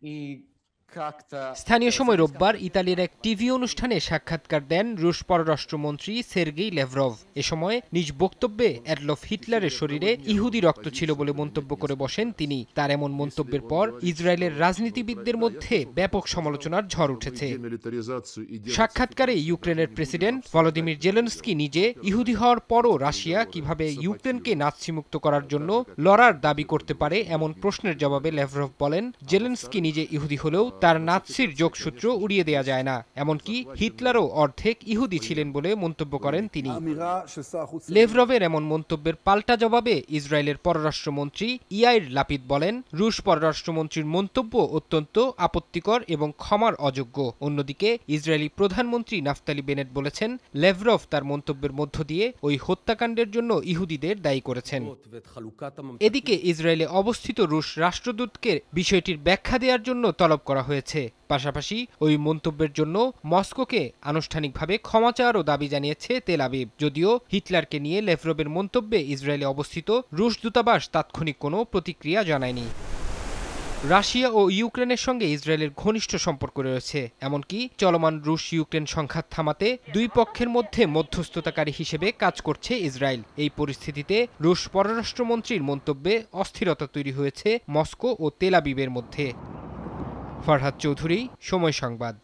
Y স্থানীয় সময় রোববার ইতালির এক টিভি অনুষ্ঠানে সাক্ষাৎকার দেন রুশ পররাষ্ট্রমন্ত্রী সের্গেই লেভরভ এ সময় নিজ বক্তব্যে অ্যাডলফ হিটলারের শরীরে ইহুদি রক্ত ছিল বলে মন্তব্য করে বসেন তিনি তার এমন মন্তব্যের পর ইসরায়েলের রাজনীতিবিদদের মধ্যে ব্যাপক সমালোচনার ঝড় উঠেছে সাক্ষাৎকারে ইউক্রেনের প্রেসিডেন্ট ভলোদিমির জেলেনস্কি নিজে ইহুদি হওয়ার পরও রাশিয়া কিভাবে ইউক্রেনকে নাৎসিমুক্ত করার জন্য লড়ার দাবি করতে পারে এমন প্রশ্নের জবাবে লেভরভ বলেন জেলেনস্কি নিজে ইহুদি হলেও তার নাৎসির যোগসূত্র উড়িয়ে দেয়া যায় না এমনকি হিটলারও অর্ধেক ইহুদি ছিলেন বলে মন্তব্য করেন তিনি লেভরভের এমন মন্তব্যের পাল্টা জবাবে ইসরায়েলের পররাষ্ট্রমন্ত্রী ইয়াইর লাপিদ বলেন রুশ পররাষ্ট্রমন্ত্রীর মন্তব্য অত্যন্ত আপত্তিকর এবং ক্ষমার অযোগ্য অন্যদিকে ইসরায়েলি প্রধানমন্ত্রী নাফতালি বেনেট বলেছেন লেভরভ তার মন্তব্যের মধ্য দিয়ে ওই হত্যাকাণ্ডের জন্য ইহুদিদের দায়ী করেছেন এদিকে ইসরায়েলে অবস্থিত রুশ রাষ্ট্রদূতকে বিষয়টির ব্যাখ্যা দেওয়ার জন্য তলব করা হয়েছে পাশাপাশি ওই মন্তব্যের জন্য মস্কোকে আনুষ্ঠানিকভাবে ক্ষমা চাওয়ারও দাবি জানিয়েছে তেল আবিব যদিও হিটলারকে নিয়ে লেফরোবের মন্তব্যে ইসরায়েলে অবস্থিত রুশ দূতাবাস তাৎক্ষণিক কোনো প্রতিক্রিয়া জানায়নি রাশিয়া ও ইউক্রেনের সঙ্গে ইসরায়েলের ঘনিষ্ঠ সম্পর্ক রয়েছে এমনকি চলমান রুশ ইউক্রেন সংঘাত থামাতে দুই পক্ষের মধ্যে মধ্যস্থতাকারী হিসেবে কাজ করছে ইসরায়েল এই পরিস্থিতিতে রুশ পররাষ্ট্রমন্ত্রীর মন্তব্যে অস্থিরতা তৈরি হয়েছে মস্কো ও তেলাবিবের মধ্যে ফরহাদ চৌধুরী সময় সংবাদ